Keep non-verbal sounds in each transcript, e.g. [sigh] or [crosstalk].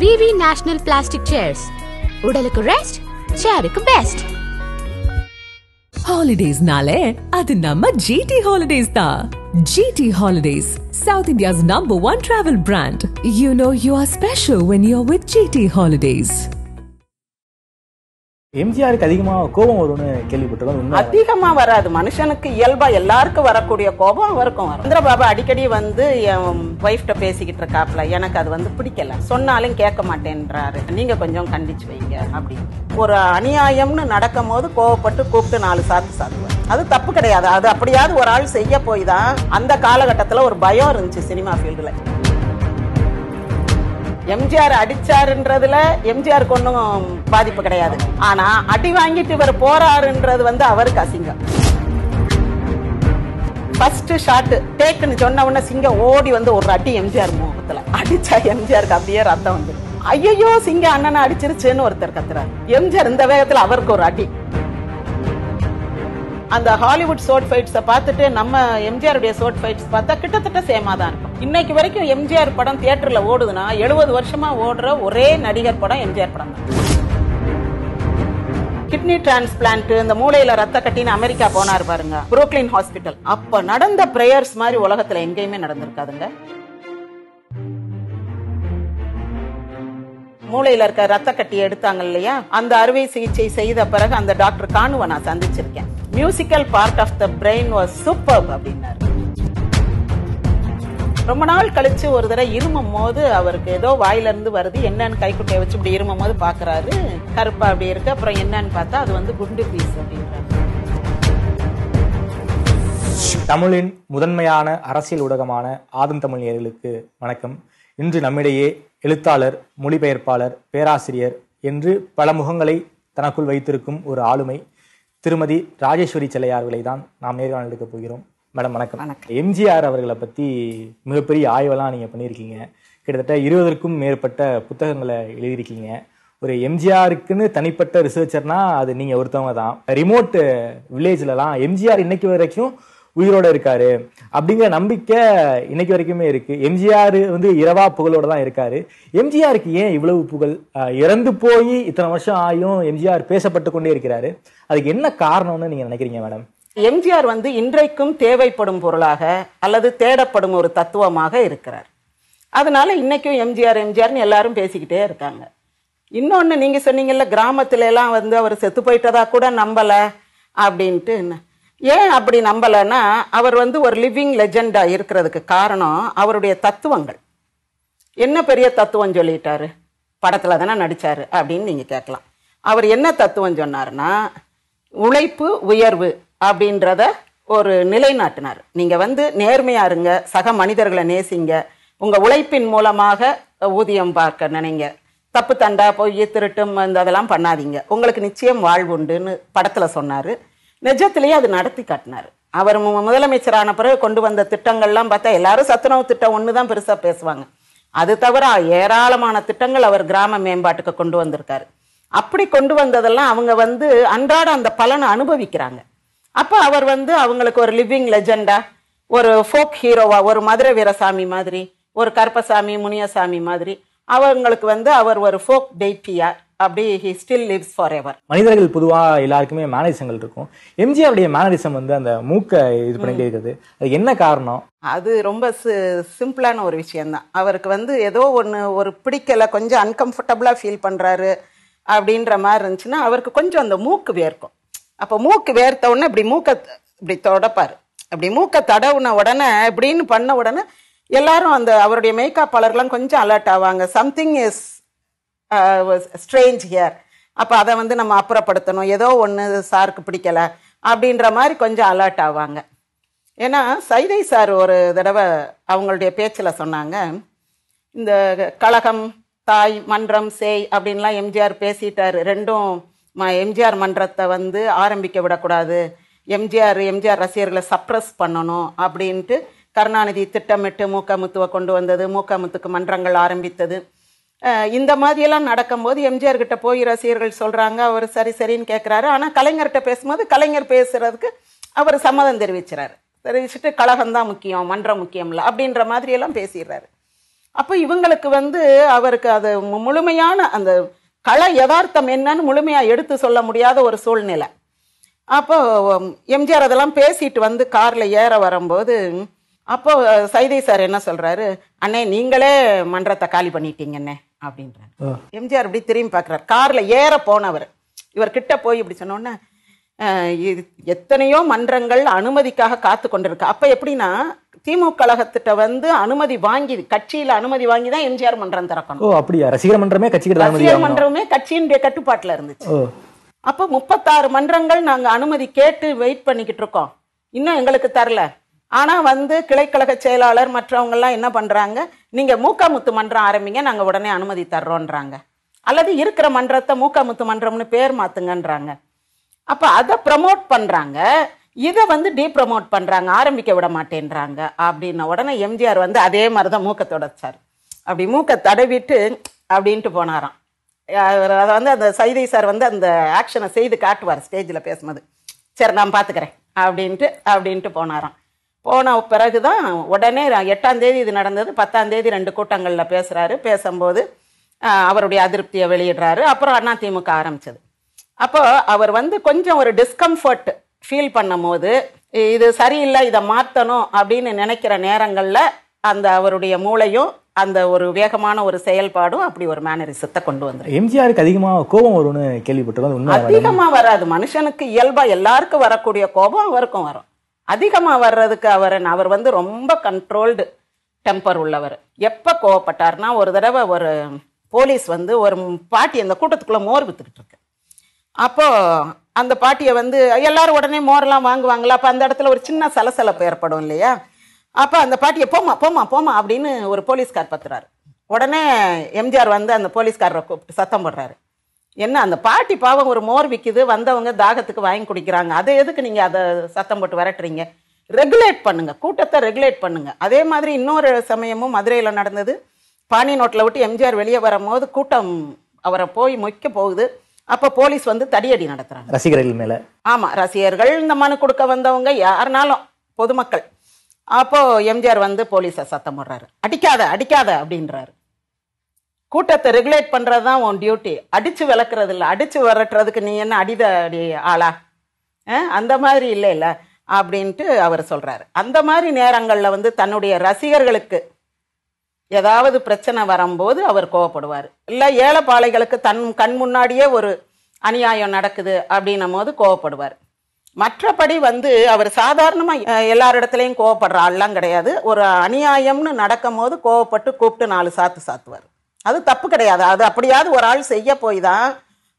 VV National Plastic Chairs. உடலுக்கு rest சேருக்கு best ஹாலிடேஸ்னாலே அது நம்ம ஜிடி ஹாலிடேஸ் தான் GT Holidays, South India's number one travel brand. You know you are special when you're with GT Holidays. எம்ஜிஆருக்கு அதிகமாக கோபம் வரும்னு கேள்விப்பட்டிருக்கோம் அதிகமா வராது மனுஷனுக்கு இயல்பா எல்லாருக்கும் வரக்கூடிய கோபம் அவருக்கும் வரும் சந்திரபாபு அடிக்கடி வந்து என் ஒய்ஃப்ட பேசிக்கிட்டு இருக்காப்ல எனக்கு அது வந்து பிடிக்கல சொன்னாலும் கேட்க மாட்டேன்றாரு நீங்க கொஞ்சம் கண்டிச்சு வைங்க அப்படி ஒரு அநியாயம்னு நடக்கும் போது கோவப்பட்டு கூப்பிட்டு நாலு சாத்து சாத்துவார் அது தப்பு கிடையாது அது அப்படியாவது ஒரு ஆள் செய்ய போய் தான் அந்த காலகட்டத்தில் ஒரு பயம் இருந்துச்சு சினிமா ஃபீல்டில் எம்ஜிஆர் அடிச்சாருன்றதுல எம்ஜிஆருக்கு ஒன்றும் பாதிப்பு கிடையாது ஆனா அடி வாங்கிட்டு இவர் போறாருன்றது வந்து அவருக்கு அசிங்கம் ஃபர்ஸ்ட் ஷாட் டேக்குன்னு சொன்ன உடனே சிங்கம் ஓடி வந்து ஒரு அடி எம்ஜிஆர் முகத்துல அடிச்சா எம்ஜிஆருக்கு அப்படியே ரத்தம் வந்து ஐயோ சிங்கம் அண்ணனை அடிச்சிருச்சுன்னு ஒருத்தர் கத்துறாரு எம்ஜிஆர் இந்த வேகத்துல அவருக்கு ஒரு அடி அந்த ஹாலிவுட் சோட் ஃபைட்ஸை பார்த்துட்டு நம்ம எம்ஜிஆருடைய சோட் ஃபைட்ஸ் பார்த்தா கிட்டத்தட்ட சேமா தான் இருக்கும் இன்னைக்கு வரைக்கும் எம்ஜிஆர் படம் தியேட்டர்ல ஓடுதுன்னா எழுபது வருஷமா ஓடுற ஒரே நடிகர் படம் எம்ஜிஆர் படம் தான் கிட்னி டிரான்ஸ்பிளான்ட் இந்த மூளையில ரத்த கட்டின்னு அமெரிக்கா போனார் பாருங்க புரோக்லின் ஹாஸ்பிட்டல் அப்ப நடந்த பிரேயர்ஸ் மாதிரி உலகத்துல எங்கேயுமே நடந்திருக்காதுங்க மூளையில இருக்க ரத்த கட்டி எடுத்தாங்க இல்லையா அந்த அறுவை சிகிச்சை செய்த பிறகு அந்த டாக்டர் காணுவை நான் சந்திச்சிருக்கேன் musical part of the brain was super அப்படின்னாரு ரொம்ப நாள் கழிச்சு ஒரு தடவை இருமும் போது அவருக்கு ஏதோ வாயிலிருந்து வருது என்னன்னு கைக்குட்டையை வச்சு இப்படி இருமும் போது பாக்குறாரு கருப்பா அப்படி இருக்கு அப்புறம் என்னன்னு பார்த்தா அது வந்து குண்டு பீஸ் அப்படின்றாங்க தமிழின் முதன்மையான அரசியல் ஊடகமான ஆதம் தமிழ் ஏர்களுக்கு வணக்கம் இன்று நம்மிடையே எழுத்தாளர் மொழிபெயர்ப்பாளர் பேராசிரியர் என்று பல முகங்களை தனக்குள் வைத்திருக்கும் ஒரு ஆளுமை திருமதி ராஜேஸ்வரி அவர்களை தான் நாம் நேர்காணல் எடுக்கப் போகிறோம் மேடம் வணக்கம் வணக்கம் எம்ஜிஆர் அவர்களை பற்றி மிகப்பெரிய ஆய்வெல்லாம் நீங்கள் பண்ணியிருக்கீங்க கிட்டத்தட்ட இருபதற்கும் மேற்பட்ட புத்தகங்களை எழுதியிருக்கீங்க ஒரு எம்ஜிஆருக்குன்னு தனிப்பட்ட ரிசர்ச்சர்னா அது நீங்கள் ஒருத்தவங்க தான் ரிமோட் வில்லேஜ்லலாம் எம்ஜிஆர் இன்னைக்கு வரைக்கும் உயிரோட இருக்காரு அப்படிங்கிற நம்பிக்கை இன்னைக்கு வரைக்குமே இருக்கு எம்ஜிஆர் வந்து இரவா புகழோட தான் இருக்காரு எம்ஜிஆருக்கு ஏன் இவ்வளவு புகழ் இறந்து போய் இத்தனை வருஷம் ஆயும் எம்ஜிஆர் பேசப்பட்டு கொண்டே இருக்கிறாரு அதுக்கு என்ன காரணம்னு நீங்க நினைக்கிறீங்க மேடம் எம்ஜிஆர் வந்து இன்றைக்கும் தேவைப்படும் பொருளாக அல்லது தேடப்படும் ஒரு தத்துவமாக இருக்கிறார் அதனால இன்னைக்கும் எம்ஜிஆர் எம்ஜிஆர்னு எல்லாரும் பேசிக்கிட்டே இருக்காங்க இன்னொன்று நீங்கள் சொன்னீங்கல்ல கிராமத்துல எல்லாம் வந்து அவர் செத்து போயிட்டதா கூட நம்பலை அப்படின்ட்டு என்ன ஏன் அப்படி நம்பலைன்னா அவர் வந்து ஒரு லிவிங் லெஜெண்டாக இருக்கிறதுக்கு காரணம் அவருடைய தத்துவங்கள் என்ன பெரிய தத்துவம் சொல்லிட்டாரு படத்தில் தானே நடித்தார் அப்படின்னு நீங்கள் கேட்கலாம் அவர் என்ன தத்துவம் சொன்னார்னா உழைப்பு உயர்வு அப்படின்றத ஒரு நிலைநாட்டினார் நீங்கள் வந்து நேர்மையாக இருங்க சக மனிதர்களை நேசிங்க உங்கள் உழைப்பின் மூலமாக ஊதியம் பார்க்க நினைங்க தப்பு தண்டா போய் திருட்டும் இந்த அதெல்லாம் பண்ணாதீங்க உங்களுக்கு நிச்சயம் வாழ்வுண்டுன்னு படத்தில் சொன்னார் நிஜத்திலேயே அது நடத்தி காட்டினார் அவர் முதலமைச்சரான பிறகு கொண்டு வந்த திட்டங்கள்லாம் பார்த்தா எல்லாரும் சத்துணவு திட்டம் ஒன்று தான் பெருசாக பேசுவாங்க அது தவிர ஏராளமான திட்டங்கள் அவர் கிராம மேம்பாட்டுக்கு கொண்டு வந்திருக்கார் அப்படி கொண்டு வந்ததெல்லாம் அவங்க வந்து அன்றாட அந்த பலனை அனுபவிக்கிறாங்க அப்போ அவர் வந்து அவங்களுக்கு ஒரு லிவிங் லெஜெண்டா ஒரு ஃபோக் ஹீரோவா ஒரு மதுரை வீரசாமி மாதிரி ஒரு கருப்பசாமி முனியசாமி மாதிரி அவங்களுக்கு வந்து அவர் ஒரு ஃபோக் டெய்பியா அப்படி he still lives forever மனிதர்கள் பொதுவாக எல்லாருக்குமே மேனரிசங்கள் இருக்கும் எம்ஜிஆருடைய மேனரிசம் வந்து அந்த மூக்கை இது பண்ணி இருக்குது அது என்ன காரணம் அது ரொம்ப சிம்பிளான ஒரு விஷயம்தான் அவருக்கு வந்து ஏதோ ஒன்று ஒரு பிடிக்கலை கொஞ்சம் அன்கம்ஃபர்டபுளாக ஃபீல் பண்ணுறாரு அப்படின்ற மாதிரி இருந்துச்சுன்னா அவருக்கு கொஞ்சம் அந்த மூக்கு வேர்க்கும் அப்போ மூக்கு வேர்த்த உடனே இப்படி மூக்கை இப்படி தொடப்பார் அப்படி மூக்கை தடவுன உடனே இப்படின்னு பண்ண உடனே எல்லாரும் அந்த அவருடைய மேக்கப் மேக்கப்பாளர்லாம் கொஞ்சம் அலர்ட் ஆவாங்க சம்திங் இஸ் ஸ்ட்ரேஞ்ச் ஹியர் அப்போ அதை வந்து நம்ம அப்புறப்படுத்தணும் ஏதோ ஒன்று சாருக்கு பிடிக்கலை அப்படின்ற மாதிரி கொஞ்சம் அலர்ட் ஆவாங்க ஏன்னா சைதை சார் ஒரு தடவை அவங்களுடைய பேச்சில் சொன்னாங்க இந்த கழகம் தாய் மன்றம் சேய் அப்படின்லாம் எம்ஜிஆர் பேசிட்டார் ரெண்டும் ம எம்ஜிஆர் மன்றத்தை வந்து ஆரம்பிக்க விடக்கூடாது எம்ஜிஆர் எம்ஜிஆர் ரசிகர்களை சப்ரஸ் பண்ணணும் அப்படின்ட்டு கருணாநிதி திட்டமிட்டு மூக்கமுத்துவை கொண்டு வந்தது மூக்கமுத்துக்கு மன்றங்கள் ஆரம்பித்தது இந்த மாதிரியெல்லாம் நடக்கும்போது எம்ஜிஆர் கிட்ட போய் ரசிகர்கள் சொல்கிறாங்க அவர் சரி சரின்னு கேட்குறாரு ஆனால் கலைஞர்கிட்ட பேசும்போது கலைஞர் பேசுகிறதுக்கு அவர் சம்மதம் தெரிவிச்சுறாரு தெரிவிச்சுட்டு கழகம்தான் முக்கியம் மன்றம் முக்கியம் இல்லை அப்படின்ற மாதிரியெல்லாம் பேசிடுறாரு அப்போ இவங்களுக்கு வந்து அவருக்கு அது முழுமையான அந்த கள யதார்த்தம் என்னன்னு முழுமையாக எடுத்து சொல்ல முடியாத ஒரு சூழ்நிலை அப்போ எம்ஜிஆர் அதெல்லாம் பேசிட்டு வந்து காரில் ஏற வரும்போது அப்போ சைதை சார் என்ன சொல்கிறாரு அண்ணே நீங்களே மன்றத்தை காலி பண்ணிட்டீங்கண்ணே அப்படின்றாரு எம்ஜிஆர் இப்படி திரும்பி பார்க்குறாரு காரில் ஏற போனவர் இவர் கிட்ட போய் இப்படி சொன்னோன்னே இது எத்தனையோ மன்றங்கள் அனுமதிக்காக காத்து கொண்டிருக்கு அப்போ எப்படின்னா திமுக கழகத்திட்ட வந்து அனுமதி வாங்கி கட்சியில் அனுமதி வாங்கி தான் எம்ஜிஆர் மன்றம் திறக்கணும் அப்படியா ரசிகர் மன்றமே கட்சி ரசிகர் மன்றமே கட்சியினுடைய கட்டுப்பாட்டில் இருந்துச்சு அப்போ முப்பத்தாறு மன்றங்கள் நாங்கள் அனுமதி கேட்டு வெயிட் பண்ணிக்கிட்டு இருக்கோம் இன்னும் எங்களுக்கு தரல ஆனால் வந்து கிளைக்கழக செயலாளர் மற்றவங்கெல்லாம் என்ன பண்ணுறாங்க நீங்கள் மூக்காமுத்து மன்றம் ஆரம்பிங்க நாங்கள் உடனே அனுமதி தர்றோன்றாங்க அல்லது இருக்கிற மன்றத்தை மூக்காமுத்து மன்றம்னு பேர் மாற்றுங்கன்றாங்க அப்போ அதை ப்ரமோட் பண்ணுறாங்க இதை வந்து டீப்ரமோட் பண்ணுறாங்க ஆரம்பிக்க விட மாட்டேன்றாங்க அப்படின்ன உடனே எம்ஜிஆர் வந்து அதே மாதிரி தான் மூக்கை தொடச்சார் அப்படி மூக்கை தடவிட்டு அப்படின்ட்டு போனாராம் அதை வந்து அந்த சைதை சார் வந்து அந்த ஆக்ஷனை செய்து காட்டுவார் ஸ்டேஜில் பேசும்போது சரி நான் பார்த்துக்கிறேன் அப்படின்ட்டு அப்படின்ட்டு போனாராம் போன பிறகு தான் உடனே எட்டாம் தேதி இது நடந்தது பத்தாம் தேதி ரெண்டு கூட்டங்களில் பேசுகிறாரு பேசும்போது அவருடைய அதிருப்தியை வெளியிடுறாரு அப்புறம் அதிமுக ஆரம்பிச்சது அப்போ அவர் வந்து கொஞ்சம் ஒரு டிஸ்கம்ஃபர்ட் ஃபீல் பண்ணும் போது இது சரியில்லை இதை மாற்றணும் அப்படின்னு நினைக்கிற நேரங்களில் அந்த அவருடைய மூளையும் அந்த ஒரு வேகமான ஒரு செயல்பாடும் அப்படி ஒரு மேனரிசத்தை கொண்டு வந்தார் எம்ஜிஆருக்கு அதிகமாக கோபம் வரும்னு கேள்விப்பட்டிருக்கோம் அதிகமாக வராது மனுஷனுக்கு இயல்பாக எல்லாருக்கும் வரக்கூடிய கோபம் அவருக்கும் வரும் அதிகமாக வர்றதுக்கு அவர் அவர் வந்து ரொம்ப கண்ட்ரோல்டு டெம்பர் உள்ளவர் எப்போ கோவப்பட்டார்னா ஒரு தடவை ஒரு போலீஸ் வந்து ஒரு பாட்டி அந்த கூட்டத்துக்குள்ளே மோர் வித்துக்கிட்டு இருக்கு அப்போது அந்த பாட்டியை வந்து எல்லாரும் உடனே மோரெலாம் வாங்குவாங்களா அப்போ அந்த இடத்துல ஒரு சின்ன சலசலப்பு ஏற்படும் இல்லையா அப்போ அந்த பாட்டியை போமா போமா போமா அப்படின்னு ஒரு போலீஸ்கார் பத்துறாரு உடனே எம்ஜிஆர் வந்து அந்த போலீஸ்காரரை கூப்பிட்டு சத்தம் போடுறாரு என்ன அந்த பாட்டி பாவம் ஒரு மோர் விற்கிது வந்தவங்க தாகத்துக்கு வாங்கி குடிக்கிறாங்க அதை எதுக்கு நீங்கள் அதை சத்தம் போட்டு விரட்டுறீங்க ரெகுலேட் பண்ணுங்க கூட்டத்தை ரெகுலேட் பண்ணுங்க அதே மாதிரி இன்னொரு சமயமும் மதுரையில் நடந்தது பாணி நோட்டில் விட்டு எம்ஜிஆர் வெளியே வரும்போது கூட்டம் அவரை போய் முக்க போகுது அப்போ போலீஸ் வந்து தடியடி நடத்துகிறாங்க ரசிகர்கள் மேலே ஆமாம் ரசிகர்கள் இந்த மனு கொடுக்க வந்தவங்க யாருனாலும் பொதுமக்கள் அப்போது எம்ஜிஆர் வந்து போலீஸை சத்தம் போடுறாரு அடிக்காத அடிக்காத அப்படின்றாரு கூட்டத்தை ரெகுலேட் பண்ணுறது தான் உன் டியூட்டி அடித்து விளக்குறது இல்லை அடித்து விரட்டுறதுக்கு நீ என்ன அடித அடி ஆளா அந்த மாதிரி இல்லை இல்லை அப்படின்ட்டு அவர் சொல்கிறார் அந்த மாதிரி நேரங்களில் வந்து தன்னுடைய ரசிகர்களுக்கு ஏதாவது பிரச்சனை வரும்போது அவர் கோவப்படுவார் இல்லை ஏழைப்பாளைகளுக்கு தன் கண் முன்னாடியே ஒரு அநியாயம் நடக்குது அப்படின்னும் போது கோவப்படுவார் மற்றபடி வந்து அவர் சாதாரணமாக எல்லாரிடத்துலையும் கோவப்படுற ஆள்லாம் கிடையாது ஒரு அநியாயம்னு நடக்கும் போது கோவப்பட்டு கூப்பிட்டு நாலு சாத்து சாத்துவார் அது தப்பு கிடையாது அது அப்படியாவது ஒரு ஆள் செய்ய போய் தான்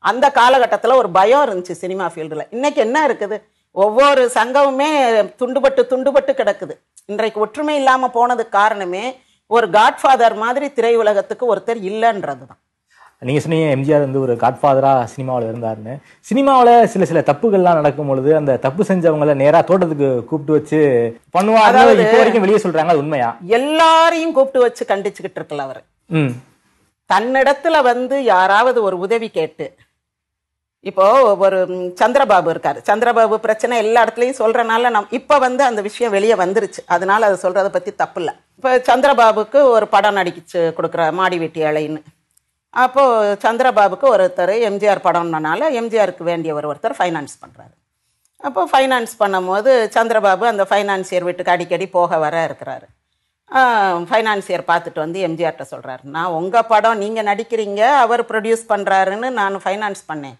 அந்த காலகட்டத்தில் ஒரு பயம் இருந்துச்சு சினிமா ஃபீல்டில் இன்றைக்கி என்ன இருக்குது ஒவ்வொரு சங்கமுமே துண்டுபட்டு துண்டுபட்டு கிடக்குது இன்றைக்கு ஒற்றுமை இல்லாமல் போனதுக்கு காரணமே ஒரு காட்ஃபாதர் மாதிரி திரையுலகத்துக்கு ஒருத்தர் இல்லைன்றது தான் நீங்கள் சொன்னீங்க எம்ஜிஆர் வந்து ஒரு காட்ஃபாதராக சினிமாவில் இருந்தார்னு சினிமாவில் சில சில தப்புகள்லாம் நடக்கும் பொழுது அந்த தப்பு செஞ்சவங்கள நேராக தோட்டத்துக்கு கூப்பிட்டு வச்சு பண்ணுவாங்க வெளியே சொல்கிறாங்க அது உண்மையா எல்லாரையும் கூப்பிட்டு வச்சு கண்டிச்சுக்கிட்டு இருக்கல அவர் தன்னிடத்தில் வந்து யாராவது ஒரு உதவி கேட்டு இப்போது ஒரு சந்திரபாபு இருக்கார் சந்திரபாபு பிரச்சனை எல்லா இடத்துலையும் சொல்கிறனால நம் இப்போ வந்து அந்த விஷயம் வெளியே வந்துருச்சு அதனால் அதை சொல்கிறத பற்றி தப்பு இல்லை இப்போ சந்திரபாபுக்கு ஒரு படம் நடிச்சு கொடுக்குற மாடி வெட்டி அலைன்னு அப்போது சந்திரபாபுக்கு ஒருத்தர் எம்ஜிஆர் படம்னால எம்ஜிஆருக்கு வேண்டிய ஒரு ஒருத்தர் ஃபைனான்ஸ் பண்ணுறாரு அப்போது ஃபைனான்ஸ் பண்ணும்போது சந்திரபாபு அந்த ஃபைனான்சியர் வீட்டுக்கு அடிக்கடி போக வர இருக்கிறாரு ஃபைனான்சியர் பார்த்துட்டு வந்து எம்ஜிஆர்கிட்ட சொல்கிறார் நான் உங்கள் படம் நீங்கள் நடிக்கிறீங்க அவர் ப்ரொடியூஸ் பண்ணுறாருன்னு நான் ஃபைனான்ஸ் பண்ணேன்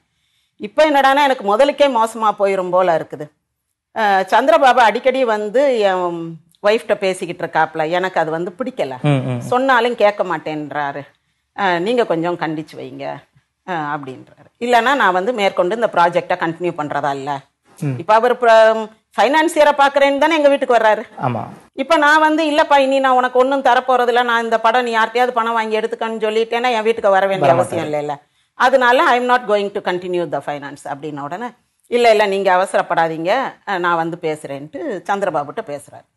இப்போ என்னடானா எனக்கு முதலுக்கே மோசமாக போயிடும் போல் இருக்குது சந்திரபாபு அடிக்கடி வந்து என் ஒய்ஃப்ட்ட பேசிக்கிட்டு இருக்காப்ல எனக்கு அது வந்து பிடிக்கலை சொன்னாலும் கேட்க மாட்டேன்றாரு நீங்கள் கொஞ்சம் கண்டிச்சு வைங்க அப்படின்றாரு இல்லைனா நான் வந்து மேற்கொண்டு இந்த ப்ராஜெக்டை கண்டினியூ பண்ணுறதா இல்லை இப்போ அவர் ஃபைனான்சியரை பார்க்குறேன்னு தானே எங்கள் வீட்டுக்கு வர்றாரு ஆமாம் இப்போ நான் வந்து இல்லப்பா இனி நான் உனக்கு ஒன்றும் தரப்போகிறதில்ல நான் இந்த படம் நீ யார்ட்டையாவது பணம் வாங்கி எடுத்துக்கன்னு சொல்லிட்டேன்னா என் வீட்டுக்கு வர வேண்டிய அவசியம் இல்லைல்ல அதனால I am not going to continue the finance அப்படின்ன உடனே இல்லை இல்லை நீங்கள் அவசரப்படாதீங்க நான் வந்து பேசுகிறேன்ட்டு சந்திரபாபுகிட்ட பேசுகிறாரு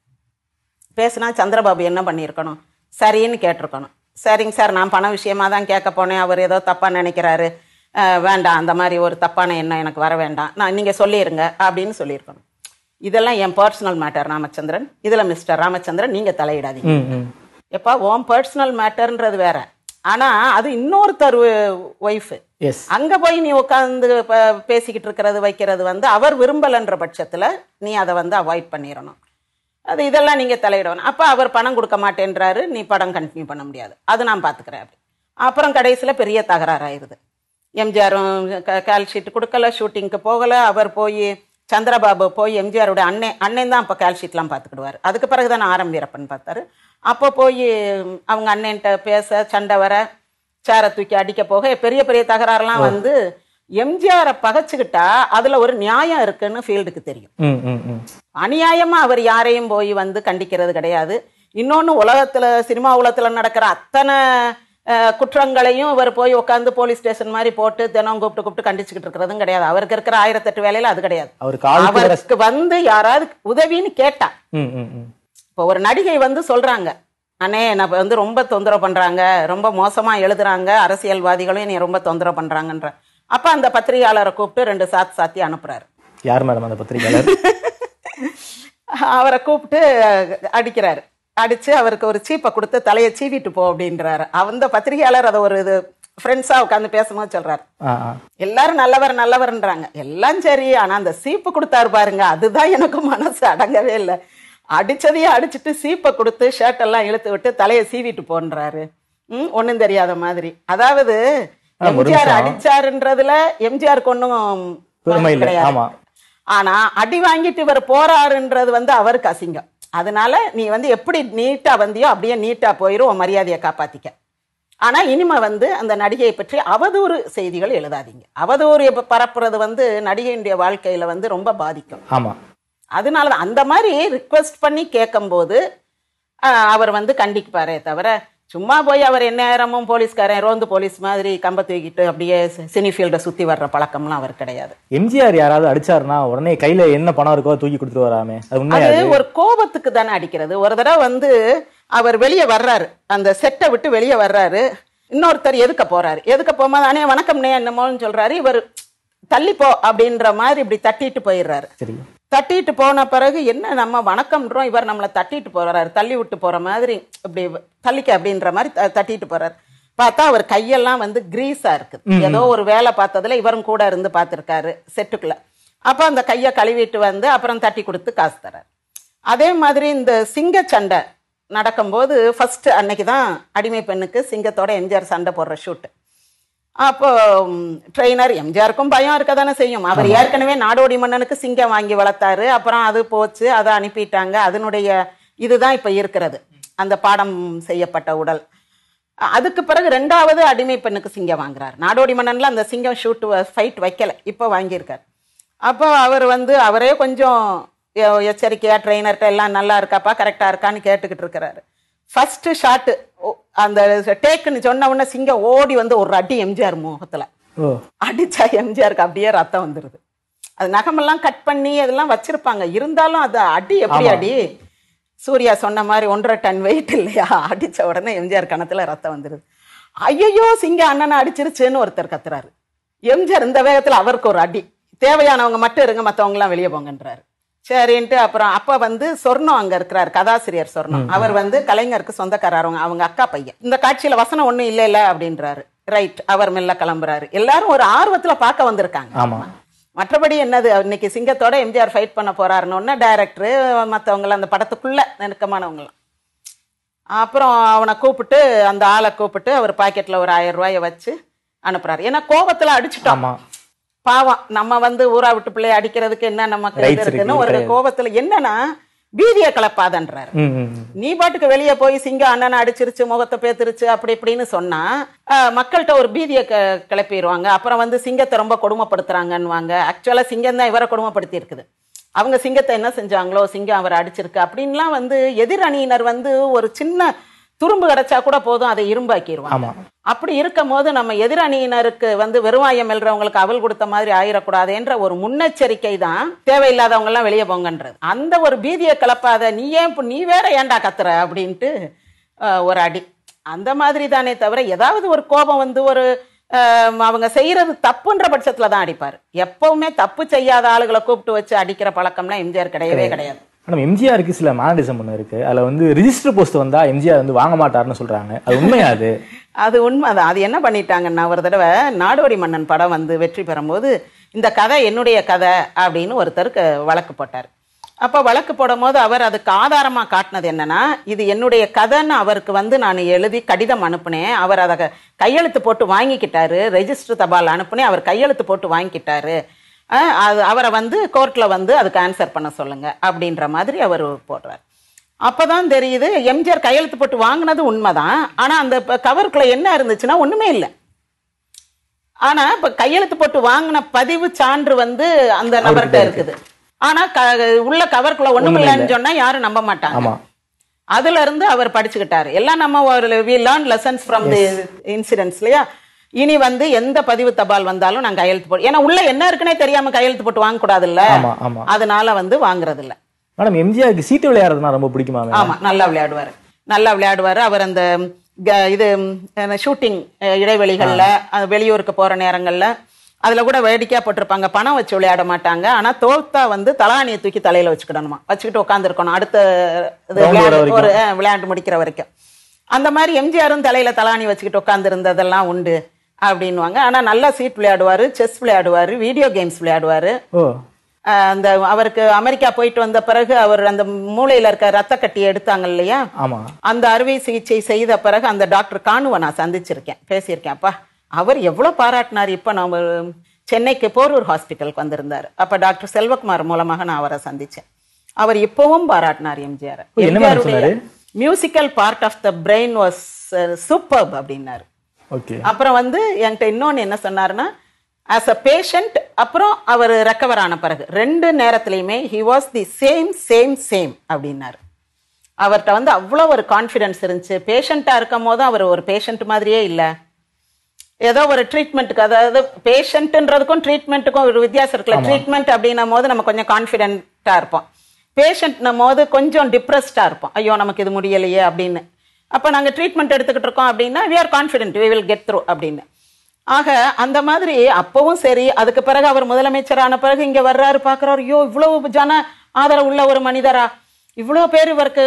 பேசுனா சந்திரபாபு என்ன பண்ணியிருக்கணும் சரின்னு கேட்டிருக்கணும் சரிங்க சார் நான் பண விஷயமா தான் கேட்க போனேன் அவர் ஏதோ தப்பாக நினைக்கிறாரு வேண்டாம் அந்த மாதிரி ஒரு தப்பான எண்ணம் எனக்கு வர வேண்டாம் நான் நீங்கள் சொல்லிடுங்க அப்படின்னு சொல்லியிருக்கணும் இதெல்லாம் என் பர்சனல் மேட்டர் ராமச்சந்திரன் இதுல மிஸ்டர் ராமச்சந்திரன் நீங்க தலையிடாதீங்க எப்பா ஓம் பர்சனல் மேட்டர்ன்றது வேற ஆனா அது இன்னொருத்தர் ஒய்ஃபு அங்க போய் நீ உட்காந்து பேசிக்கிட்டு இருக்கிறது வைக்கிறது வந்து அவர் விரும்பலன்ற பட்சத்துல நீ அதை வந்து அவாய்ட் பண்ணிடணும் அது இதெல்லாம் நீங்க தலையிடணும் அப்போ அவர் பணம் கொடுக்க மாட்டேன்றாரு நீ படம் கண்டினியூ பண்ண முடியாது அது நான் பாத்துக்கிறேன் அப்புறம் கடைசியில் பெரிய தகராறு ஆயிடுது எம்ஜிஆரும் கால் ஷீட் கொடுக்கல ஷூட்டிங்க்கு போகல அவர் போய் சந்திரபாபு போய் எம்ஜிஆரோட அண்ணன் அண்ணன் தான் அப்போ கேல்ஷீட்லாம் பார்த்துக்கிடுவார் அதுக்கு பிறகு தான் ஆரம் வீரப்பன் பார்த்தாரு அப்போ போய் அவங்க அண்ணன்ட்ட பேச சண்டை வர சேரை தூக்கி அடிக்க போக பெரிய பெரிய தகராறுலாம் வந்து எம்ஜிஆரை பகச்சுக்கிட்டா அதுல ஒரு நியாயம் இருக்குன்னு ஃபீல்டுக்கு தெரியும் அநியாயமா அவர் யாரையும் போய் வந்து கண்டிக்கிறது கிடையாது இன்னொன்று உலகத்துல சினிமா உலகத்துல நடக்கிற அத்தனை குற்றங்களையும் இவர் போய் உட்காந்து போலீஸ் ஸ்டேஷன் மாதிரி போட்டு தினம் கூப்பிட்டு கூப்பிட்டு கண்டிச்சுக்கிட்டு இருக்கிறதும் கிடையாது அவருக்கு இருக்கிற ஆயிரத்தெட்டு வேலையில அது கிடையாது அவருக்கு வந்து யாராவது உதவின்னு கேட்டா இப்போ ஒரு நடிகை வந்து சொல்றாங்க அண்ணே நான் வந்து ரொம்ப தொந்தரவு பண்றாங்க ரொம்ப மோசமா எழுதுறாங்க அரசியல்வாதிகளும் என்னை ரொம்ப தொந்தரவு பண்றாங்கன்ற அப்ப அந்த பத்திரிகையாளரை கூப்பிட்டு ரெண்டு சாத்து சாத்தி அனுப்புறாரு யார் மேடம் அந்த பத்திரிகையாளர் [laughs] அவரை கூப்பிட்டு அடிக்கிறாரு அடித்து அவருக்கு ஒரு சீப்பை கொடுத்து தலையை சீவிட்டு போ அப்படின்றாரு அந்த பத்திரிகையாளர் அதை ஒரு இது ஃப்ரெண்ட்ஸாக உட்காந்து பேசும்போது சொல்றாரு எல்லாரும் நல்லவர் நல்லவர்ன்றாங்க எல்லாம் சரி ஆனால் அந்த சீப்பு கொடுத்தாரு பாருங்க அதுதான் எனக்கு மனசு அடங்கவே இல்லை அடித்ததையே அடிச்சுட்டு சீப்பை கொடுத்து ஷர்ட்டெல்லாம் இழுத்து விட்டு தலையை சீவிட்டு போன்றாரு ம் ஒன்றும் தெரியாத மாதிரி அதாவது எம்ஜிஆர் அடிச்சாருன்றதுல எம்ஜிஆர் ஒன்றும் கிடையாது ஆனா அடி வாங்கிட்டு இவர் போறாருன்றது வந்து அவருக்கு அசிங்கம் அதனால நீ வந்து எப்படி நீட்டாக வந்தியோ அப்படியே நீட்டாக போயிரும் மரியாதையை காப்பாற்றிக்க ஆனால் இனிமே வந்து அந்த நடிகையை பற்றி அவதூறு செய்திகள் எழுதாதீங்க அவதூறு பரப்புறது வந்து நடிகையினுடைய வாழ்க்கையில் வந்து ரொம்ப பாதிக்கும் ஆமாம் அதனால அந்த மாதிரி ரிக்வெஸ்ட் பண்ணி கேட்கும்போது அவர் வந்து கண்டிப்பாரே தவிர சும்மா போய் அவர் நேரமும் போலீஸ்காரன் ரோந்து போலீஸ் மாதிரி கம்ப தூக்கிட்டு அப்படியே சினி ஃபீல்டை சுற்றி வர்ற பழக்கம்லாம் அவர் கிடையாது எம்ஜிஆர் யாராவது அடிச்சாருன்னா உடனே கையில் என்ன பணம் இருக்கோ தூக்கி கொடுத்துட்டு வராமே அது ஒரு கோபத்துக்கு தானே அடிக்கிறது ஒரு தடவை வந்து அவர் வெளியே வர்றாரு அந்த செட்டை விட்டு வெளியே வர்றாரு இன்னொருத்தர் எதுக்க போறாரு எதுக்க போகும்போது அண்ணே நே என்னமோன்னு சொல்றாரு இவர் தள்ளிப்போ அப்படின்ற மாதிரி இப்படி தட்டிட்டு போயிடுறாரு சரி தட்டிட்டு போன பிறகு என்ன நம்ம வணக்கம்ன்றோம் இவர் நம்மளை தட்டிட்டு போகிறாரு தள்ளி விட்டு போகிற மாதிரி இப்படி தள்ளிக்க அப்படின்ற மாதிரி தட்டிட்டு போகிறாரு பார்த்தா அவர் கையெல்லாம் வந்து கிரீஸாக இருக்குது ஏதோ ஒரு வேலை பார்த்ததில் இவரும் கூட இருந்து பார்த்துருக்காரு செட்டுக்குள்ள அப்போ அந்த கையை கழுவிட்டு வந்து அப்புறம் தட்டி கொடுத்து காசு தரார் அதே மாதிரி இந்த சிங்க சண்டை நடக்கும்போது ஃபஸ்ட்டு அன்னைக்கு தான் அடிமை பெண்ணுக்கு சிங்கத்தோட எம்ஜிஆர் சண்டை போடுற ஷூட்டு அப்போ ட்ரெயினர் எம்ஜிஆருக்கும் பயம் இருக்க தானே செய்யும் அவர் ஏற்கனவே நாடோடி மன்னனுக்கு சிங்கம் வாங்கி வளர்த்தாரு அப்புறம் அது போச்சு அதை அனுப்பிட்டாங்க அதனுடைய இதுதான் இப்போ இருக்கிறது அந்த பாடம் செய்யப்பட்ட உடல் அதுக்கு பிறகு ரெண்டாவது அடிமை பெண்ணுக்கு சிங்கம் வாங்குறாரு நாடோடி மன்னன்ல அந்த சிங்கம் ஷூட் ஃபைட் வைக்கல இப்போ வாங்கியிருக்காரு அப்போ அவர் வந்து அவரே கொஞ்சம் எச்சரிக்கையாக ட்ரெயினர்கிட்ட எல்லாம் நல்லா இருக்காப்பா கரெக்டாக இருக்கான்னு கேட்டுக்கிட்டு இருக்கிறாரு ஃபர்ஸ்ட் ஷாட்டு அந்த டேக்குன்னு சொன்ன உடனே சிங்கம் ஓடி வந்து ஒரு அடி எம்ஜிஆர் முகத்துல அடிச்சா எம்ஜிஆருக்கு அப்படியே ரத்தம் வந்துருது அது நகமெல்லாம் கட் பண்ணி அதெல்லாம் வச்சிருப்பாங்க இருந்தாலும் அது அடி எப்படி அடி சூர்யா சொன்ன மாதிரி ஒன்றரை டன் வெயிட் இல்லையா அடித்த உடனே எம்ஜிஆர் கணத்தில் ரத்தம் வந்துடுது ஐயையோ சிங்க அண்ணனை அடிச்சிருச்சுன்னு ஒருத்தர் கத்துறாரு எம்ஜிஆர் இந்த வேகத்தில் அவருக்கு ஒரு அடி தேவையானவங்க மட்டும் இருங்க மற்றவங்களாம் வெளியே போங்கன்றாரு சரின்ட்டு அப்புறம் அப்ப வந்து சொர்ணம் அங்க இருக்கிறார் கதாசிரியர் சொர்ணம் அவர் வந்து கலைஞருக்கு சொந்தக்காரர் அவங்க அக்கா பையன் இந்த காட்சியில வசனம் ஒண்ணும் இல்ல இல்ல அப்படின்றாரு ரைட் அவர் மெல்ல கிளம்புறாரு எல்லாரும் ஒரு ஆர்வத்துல பார்க்க வந்திருக்காங்க மற்றபடி என்னது இன்னைக்கு சிங்கத்தோட எம்ஜிஆர் ஃபைட் பண்ண போறாருன்னு டைரக்டர் மற்றவங்கள அந்த படத்துக்குள்ள நெருக்கமானவங்களாம் அப்புறம் அவனை கூப்பிட்டு அந்த ஆளை கூப்பிட்டு அவர் பாக்கெட்ல ஒரு ஆயிரம் ரூபாயை வச்சு அனுப்புறாரு ஏன்னா கோபத்துல அடிச்சுட்டோம் பாவம் நம்ம வந்து ஊரா விட்டு பிள்ளை அடிக்கிறதுக்கு என்ன நம்ம இருக்குன்னு ஒரு கோபத்துல என்னன்னா பீதியை கலப்பாதன்றாரு நீ பாட்டுக்கு வெளியே போய் சிங்கம் அண்ணனை அடிச்சிருச்சு முகத்தை பேத்துருச்சு அப்படி இப்படின்னு சொன்னா மக்கள்கிட்ட ஒரு பீதியை க கிளப்பிடுவாங்க அப்புறம் வந்து சிங்கத்தை ரொம்ப கொடுமைப்படுத்துறாங்கன்னுவாங்க ஆக்சுவலா சிங்கம் தான் இவரை கொடுமைப்படுத்தி இருக்குது அவங்க சிங்கத்தை என்ன செஞ்சாங்களோ சிங்கம் அவரை அடிச்சிருக்கு அப்படின்லாம் வந்து எதிரணியினர் வந்து ஒரு சின்ன துரும்பு கிடைச்சா கூட போதும் அதை இரும்பாக்கிடுவாங்க அப்படி இருக்கும் போது நம்ம எதிரணியினருக்கு வந்து வெறுவாயம் எழுறவங்களுக்கு அவல் கொடுத்த மாதிரி ஆயிடக்கூடாது என்ற ஒரு முன்னெச்சரிக்கை தான் தேவையில்லாதவங்க எல்லாம் வெளியே போங்கன்றது அந்த ஒரு பீதியை கலப்பாத நீ ஏன் நீ வேற ஏன்டா கத்துற அப்படின்ட்டு ஒரு அடி அந்த மாதிரி தானே தவிர ஏதாவது ஒரு கோபம் வந்து ஒரு அவங்க செய்கிறது தப்புன்ற பட்சத்தில் தான் அடிப்பார் எப்பவுமே தப்பு செய்யாத ஆளுகளை கூப்பிட்டு வச்சு அடிக்கிற பழக்கம்லாம் எம்ஜிஆர் கிடையவே கிடையாது ஆனால் எம்ஜிஆருக்கு சில மானடிசம் ஒன்று இருக்குது அதில் வந்து ரிஜிஸ்டர் போஸ்ட் வந்தால் எம்ஜிஆர் வந்து வாங்க மாட்டார்னு சொல்கிறாங்க அது உண்மையா அது [laughs] அது உண்மை அது என்ன பண்ணிட்டாங்கன்னா ஒரு தடவை நாடோடி மன்னன் படம் வந்து வெற்றி பெறும்போது இந்த கதை என்னுடைய கதை அப்படின்னு ஒருத்தருக்கு வழக்கு போட்டார் அப்போ வழக்கு போடும்போது அவர் அதுக்கு ஆதாரமாக காட்டினது என்னன்னா இது என்னுடைய கதைன்னு அவருக்கு வந்து நான் எழுதி கடிதம் அனுப்புனேன் அவர் அதை கையெழுத்து போட்டு வாங்கிக்கிட்டாரு ரெஜிஸ்டர் தபால் அனுப்புனேன் அவர் கையெழுத்து போட்டு வாங்கிக்கிட்டாரு அது அவரை வந்து கோர்ட்டில் வந்து அதுக்கு ஆன்சர் பண்ண சொல்லுங்கள் அப்படின்ற மாதிரி அவர் போடுறார் அப்போ தான் தெரியுது எம்ஜிஆர் கையெழுத்து போட்டு வாங்கினது உண்மை தான் ஆனால் அந்த கவருக்குள்ளே என்ன இருந்துச்சுன்னா ஒன்றுமே இல்லை ஆனால் இப்போ கையெழுத்து போட்டு வாங்கின பதிவு சான்று வந்து அந்த நபர்கிட்ட இருக்குது ஆனால் க உள்ள கவருக்குள்ளே ஒன்றும் இல்லைன்னு சொன்னால் யாரும் நம்ப மாட்டாங்க அதுல இருந்து அவர் படிச்சுக்கிட்டார் எல்லாம் நம்ம ஒரு we learn lessons from the incidents இல்லையா இனி வந்து எந்த பதிவு தபால் வந்தாலும் நான் கையெழுத்து போட்டு ஏன்னா உள்ள என்ன இருக்குன்னே தெரியாம கையெழுத்து போட்டு வாங்க கூடாது இல்ல அதனால வந்து வாங்குறது இல்ல மேடம் எம்ஜிஆருக்கு சீட்டு விளையாடுறதுனா ரொம்ப பிடிக்குமா ஆமா நல்லா விளையாடுவாரு நல்லா விளையாடுவாரு அவர் அந்த இது ஷூட்டிங் இடைவெளிகள்ல வெளியூருக்கு போற நேரங்கள்ல அதுல கூட வேடிக்கையா போட்டிருப்பாங்க பணம் வச்சு விளையாட மாட்டாங்க ஆனா தோத்தா வந்து தலாணியை தூக்கி தலையில வச்சுக்கிடணுமா வச்சுக்கிட்டு உட்காந்துருக்கணும் அடுத்த விளையாண்டு முடிக்கிற வரைக்கும் அந்த மாதிரி எம்ஜிஆரும் தலையில தலாணி வச்சுக்கிட்டு உட்காந்துருந்ததெல்லாம் உண்டு அப்படின்வாங்க ஆனா நல்லா சீட் விளையாடுவாரு செஸ் விளையாடுவாரு வீடியோ கேம்ஸ் விளையாடுவாரு அந்த அவருக்கு அமெரிக்கா போயிட்டு வந்த பிறகு அவர் அந்த மூளையில இருக்க ரத்த கட்டி எடுத்தாங்க இல்லையா அந்த அறுவை சிகிச்சை செய்த பிறகு அந்த டாக்டர் காணுவ நான் சந்திச்சிருக்கேன் பேசியிருக்கேன் அப்பா அவர் எவ்வளவு பாராட்டினார் இப்ப நம்ம சென்னைக்கு போரூர் ஹாஸ்பிட்டலுக்கு வந்திருந்தாரு அப்ப டாக்டர் செல்வகுமார் மூலமாக நான் அவரை சந்திச்சேன் அவர் இப்போவும் பாராட்டினார் MGR musical part of the brain was super அப்படின்னாரு ஓகே அப்புறம் வந்து என்கிட்ட இன்னொன்று என்ன சொன்னார்னா ஆஸ் அ பேஷண்ட் அப்புறம் அவர் ரெக்கவர் ஆன பிறகு ரெண்டு நேரத்துலையுமே he was the same same same அப்படின்னாரு அவர்கிட்ட வந்து அவ்வளோ ஒரு கான்ஃபிடென்ஸ் இருந்துச்சு பேஷண்ட்டாக இருக்கும் போது அவர் ஒரு பேஷண்ட் மாதிரியே இல்லை ஏதோ ஒரு ட்ரீட்மெண்ட்டுக்கு அதாவது பேஷண்ட்டுன்றதுக்கும் ட்ரீட்மெண்ட்டுக்கும் ஒரு வித்தியாசம் இருக்குல்ல ட்ரீட்மெண்ட் அப்படின்னும் போது நம்ம கொஞ்சம் கான்ஃபிடென்ட்டாக இருப்போம் பேஷண்ட்னும் போது கொஞ்சம் டிப்ரெஸ்டாக இருப்போம் ஐயோ நமக்கு இது முடியலையே அப்படின்னு அப்போ நாங்கள் ட்ரீட்மெண்ட் எடுத்துக்கிட்டு இருக்கோம் அப்படின்னா we are confident we will get through அப்படின்னு ஆக அந்த மாதிரி அப்பவும் சரி அதுக்கு பிறகு அவர் முதலமைச்சரான பிறகு இங்கே வர்றாரு பார்க்குறாரு ஐயோ இவ்வளவு ஜன ஆதரவு உள்ள ஒரு மனிதரா இவ்வளோ பேர் இவருக்கு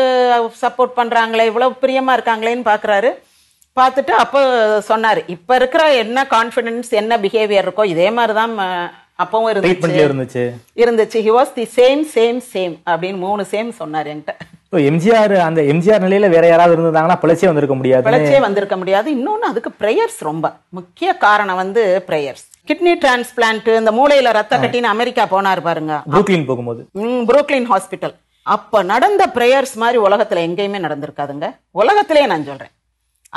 சப்போர்ட் பண்ணுறாங்களே இவ்வளோ பிரியமாக இருக்காங்களேன்னு பார்க்குறாரு பார்த்துட்டு அப்போ சொன்னார் இப்போ இருக்கிற என்ன கான்ஃபிடென்ஸ் என்ன பிஹேவியர் இருக்கோ இதே மாதிரி தான் அப்பவும் இருந்துச்சு இருந்துச்சு he was the same same same அப்படின்னு மூணு சேம் சொன்னார் என்கிட்ட எம்ஜிஆர் அந்த எம்ஜிஆர் நிலையில வேற யாராவது இருந்திருந்தாங்கன்னா பிளச்சே வந்திருக்க முடியாது பிளச்சே வந்திருக்க முடியாது இன்னொன்னு அதுக்கு ப்ரேயர்ஸ் ரொம்ப முக்கிய காரணம் வந்து ப்ரேயர்ஸ் கிட்னி டிரான்ஸ்பிளான்ட் இந்த மூளையில ரத்த கட்டின்னு அமெரிக்கா போனார் பாருங்க புரூக்லின் போகும்போது புரூக்லின் ஹாஸ்பிட்டல் அப்ப நடந்த பிரேயர்ஸ் மாதிரி உலகத்துல எங்கேயுமே நடந்திருக்காதுங்க உலகத்திலேயே நான் சொல்றேன்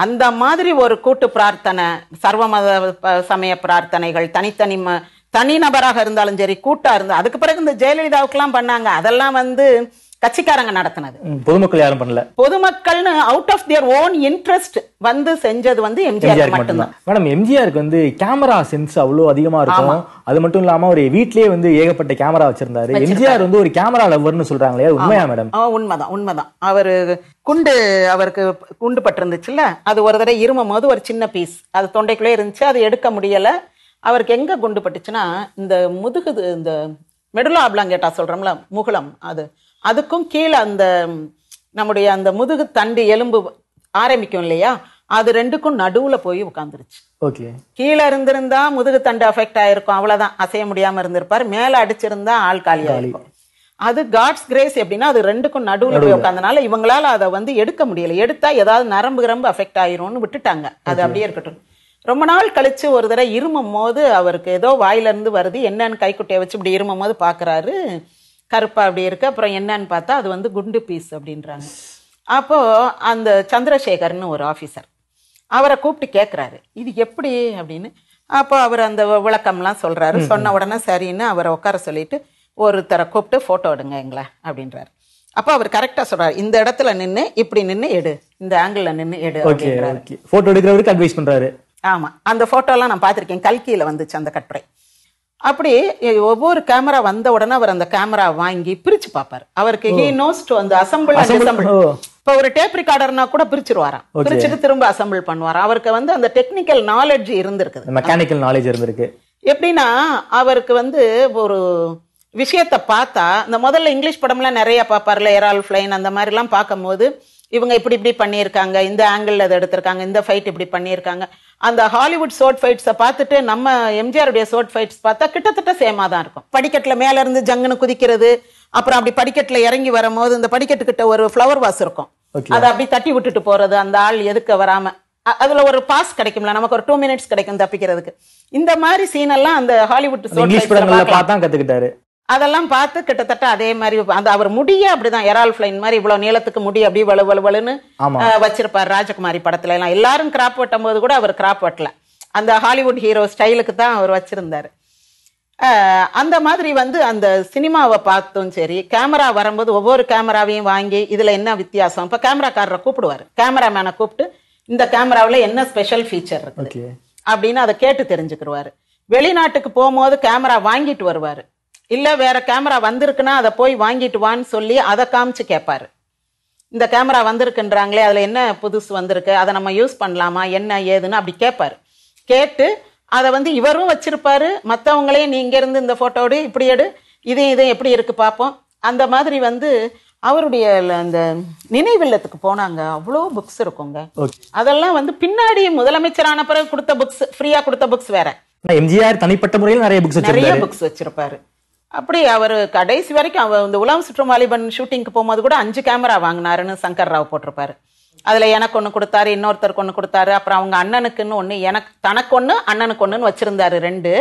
அந்த மாதிரி ஒரு கூட்டு பிரார்த்தனை சர்வமத சமய பிரார்த்தனைகள் தனித்தனி தனிநபராக இருந்தாலும் சரி கூட்டா இருந்தா அதுக்கு பிறகு இந்த ஜெயலலிதாவுக்கெல்லாம் பண்ணாங்க அதெல்லாம் வந்து கட்சிக்காரங்க நடத்தினது பொதுமக்கள் யாரும் பண்ணல பொதுமக்கள்னு out of their own interest வந்து செஞ்சது வந்து எம்ஜிஆர் மட்டும்தான் மேடம் எம்ஜிஆருக்கு வந்து கேமரா சென்ஸ் அவ்வளோ அதிகமா இருக்கும் அது மட்டும் இல்லாம ஒரு வீட்லயே வந்து ஏகப்பட்ட கேமரா வச்சிருந்தாரு எம்ஜிஆர் வந்து ஒரு கேமரா லவர்னு இல்லையா உண்மையா மேடம் உண்மைதான் உண்மைதான் அவரு குண்டு அவருக்கு குண்டு பட்டிருந்துச்சுல்ல அது ஒரு தடவை இருமும் போது ஒரு சின்ன பீஸ் அது தொண்டைக்குள்ளே இருந்துச்சு அது எடுக்க முடியல அவருக்கு எங்க குண்டு பட்டுச்சுன்னா இந்த முதுகுது இந்த மெடுலா அப்லாங்கேட்டா சொல்றோம்ல முகுளம் அது அதுக்கும் கீழே அந்த நம்முடைய அந்த முதுகு தண்டு எலும்பு ஆரம்பிக்கும் இல்லையா அது ரெண்டுக்கும் நடுவுல போய் உட்காந்துருச்சு கீழே இருந்திருந்தா முதுகு தண்டு அஃபெக்ட் ஆயிருக்கும் அவ்வளவுதான் அசைய முடியாம இருந்திருப்பார் மேல அடிச்சிருந்தா ஆள் காலியா இருக்கும் அது காட்ஸ் கிரேஸ் எப்படின்னா அது ரெண்டுக்கும் நடுவுல போய் உட்காந்தனால இவங்களால அதை வந்து எடுக்க முடியல எடுத்தா ஏதாவது நரம்பு கிரம்பு அஃபெக்ட் ஆயிரும்னு விட்டுட்டாங்க அது அப்படியே இருக்கட்டும் ரொம்ப நாள் கழிச்சு ஒரு தடவை இருமும் போது அவருக்கு ஏதோ வாயிலிருந்து வருது என்னன்னு கைக்குட்டையை வச்சு இப்படி இருமும் போது பாக்குறாரு கருப்பாக அப்படி இருக்குது அப்புறம் என்னன்னு பார்த்தா அது வந்து குண்டு பீஸ் அப்படின்றாங்க அப்போது அந்த சந்திரசேகர்னு ஒரு ஆஃபீஸர் அவரை கூப்பிட்டு கேட்குறாரு இது எப்படி அப்படின்னு அப்போ அவர் அந்த விளக்கம்லாம் சொல்கிறாரு சொன்ன உடனே சரின்னு அவரை உட்கார சொல்லிட்டு ஒருத்தரை கூப்பிட்டு ஃபோட்டோ எடுங்க எங்களை அப்படின்றாரு அப்போ அவர் கரெக்டாக சொல்கிறார் இந்த இடத்துல நின்று இப்படி நின்று எடு இந்த ஆங்கிளில் நின்று எடு அப்படின்றாரு ஃபோட்டோ எடுக்கிறவருக்கு அட்வைஸ் பண்ணுறாரு ஆமாம் அந்த ஃபோட்டோலாம் நான் பார்த்துருக்கேன் கல்கியில் வந்துச்சு அந்த கட்டுரை அப்படி ஒவ்வொரு கேமரா வந்த உடனே அவர் அந்த கேமரா வாங்கி பிரிச்சு பார்ப்பார் அவருக்கு ஹீ நோஸ் டு அந்த அசம்பிள் அசம்பிள் இப்போ ஒரு டேப் ரிகார்டர்னா கூட பிரிச்சிருவாராம் பிரிச்சுட்டு திரும்ப அசம்பிள் பண்ணுவாராம் அவருக்கு வந்து அந்த டெக்னிக்கல் நாலேஜ் இருந்திருக்குது மெக்கானிக்கல் நாலேஜ் இருந்திருக்கு எப்படின்னா அவருக்கு வந்து ஒரு விஷயத்தை பார்த்தா இந்த முதல்ல இங்கிலீஷ் படம்லாம் நிறைய பார்ப்பார்ல எரால் ஃபிளைன் அந்த மாதிரிலாம் பார்க்கும்போது இவங்க இப்படி இப்படி பண்ணியிருக்காங்க இந்த ஆங்கிளில் அதை எடுத்திருக்காங்க இந்த ஃபைட் இப்படி பண்ணியிருக்காங்க அந்த ஹாலிவுட் சோட் ஃபைட்ஸை பார்த்துட்டு நம்ம எம்ஜிஆருடைய சோட் ஃபைட்ஸ் பார்த்தா கிட்டத்தட்ட சேமாக தான் இருக்கும் படிக்கட்டில் மேலேருந்து ஜங்குன்னு குதிக்கிறது அப்புறம் அப்படி படிக்கட்டில் இறங்கி வரும்போது இந்த படிக்கட்டுக்கிட்ட ஒரு ஃப்ளவர் வாஸ் இருக்கும் அதை அப்படி தட்டி விட்டுட்டு போகிறது அந்த ஆள் எதுக்க வராமல் அதுல ஒரு பாஸ் கிடைக்கும்ல நமக்கு ஒரு டூ மினிட்ஸ் கிடைக்கும் தப்பிக்கிறதுக்கு இந்த மாதிரி சீன் எல்லாம் அந்த ஹாலிவுட் கத்துக்கிட்டாரு பார்த்தா அதெல்லாம் பார்த்து கிட்டத்தட்ட அதே மாதிரி அந்த அவர் முடிய அப்படிதான் எரால் ஃபிளைன் மாதிரி இவ்வளவு நீளத்துக்கு முடி அப்படி வலு வலு வலுன்னு வச்சிருப்பார் ராஜகுமாரி படத்துல எல்லாம் எல்லாரும் கிராப் வெட்டும் போது கூட அவர் கிராப் வெட்டல அந்த ஹாலிவுட் ஹீரோ ஸ்டைலுக்கு தான் அவர் வச்சிருந்தாரு அந்த மாதிரி வந்து அந்த சினிமாவை பார்த்தும் சரி கேமரா வரும்போது ஒவ்வொரு கேமராவையும் வாங்கி இதுல என்ன வித்தியாசம் இப்போ கேமராக்காரரை கூப்பிடுவார் கேமராமேனை கூப்பிட்டு இந்த கேமராவில் என்ன ஸ்பெஷல் ஃபீச்சர் இருக்கு அப்படின்னு அதை கேட்டு தெரிஞ்சுக்கிடுவார் வெளிநாட்டுக்கு போகும்போது கேமரா வாங்கிட்டு வருவாரு இல்லை வேற கேமரா வந்திருக்குன்னா அதை போய் வாங்கிட்டு வான்னு சொல்லி அதை காமிச்சு கேட்பாரு இந்த கேமரா வந்திருக்குன்றாங்களே அதில் என்ன புதுசு வந்திருக்கு அதை நம்ம யூஸ் பண்ணலாமா என்ன ஏதுன்னு அப்படி கேட்பார் கேட்டு அதை வந்து இவரும் வச்சிருப்பாரு மற்றவங்களையும் நீ இங்கேருந்து இந்த ஃபோட்டோடு இப்படி எடு இதையும் இதையும் எப்படி இருக்குது பார்ப்போம் அந்த மாதிரி வந்து அவருடைய அந்த நினைவில்லத்துக்கு போனாங்க அவ்வளோ புக்ஸ் இருக்குங்க அதெல்லாம் வந்து பின்னாடி முதலமைச்சரான பிறகு கொடுத்த புக்ஸ் ஃப்ரீயாக கொடுத்த புக்ஸ் வேற எம்ஜிஆர் தனிப்பட்ட முறையில் நிறைய புக்ஸ் நிறைய புக்ஸ் வச்சிருப்பாரு அப்படி அவர் கடைசி வரைக்கும் அவர் இந்த உலாம் சுற்றும் வாலிபன் ஷூட்டிங்க்கு போகும்போது கூட அஞ்சு கேமரா வாங்கினாருன்னு சங்கர் ராவ் போட்டிருப்பாரு அதில் எனக்கு ஒன்று கொடுத்தாரு இன்னொருத்தருக்கு ஒன்று கொடுத்தாரு அப்புறம் அவங்க அண்ணனுக்குன்னு ஒன்று எனக்கு தனக்கு ஒன்று அண்ணனுக்கு ஒன்றுன்னு வச்சுருந்தாரு ரெண்டு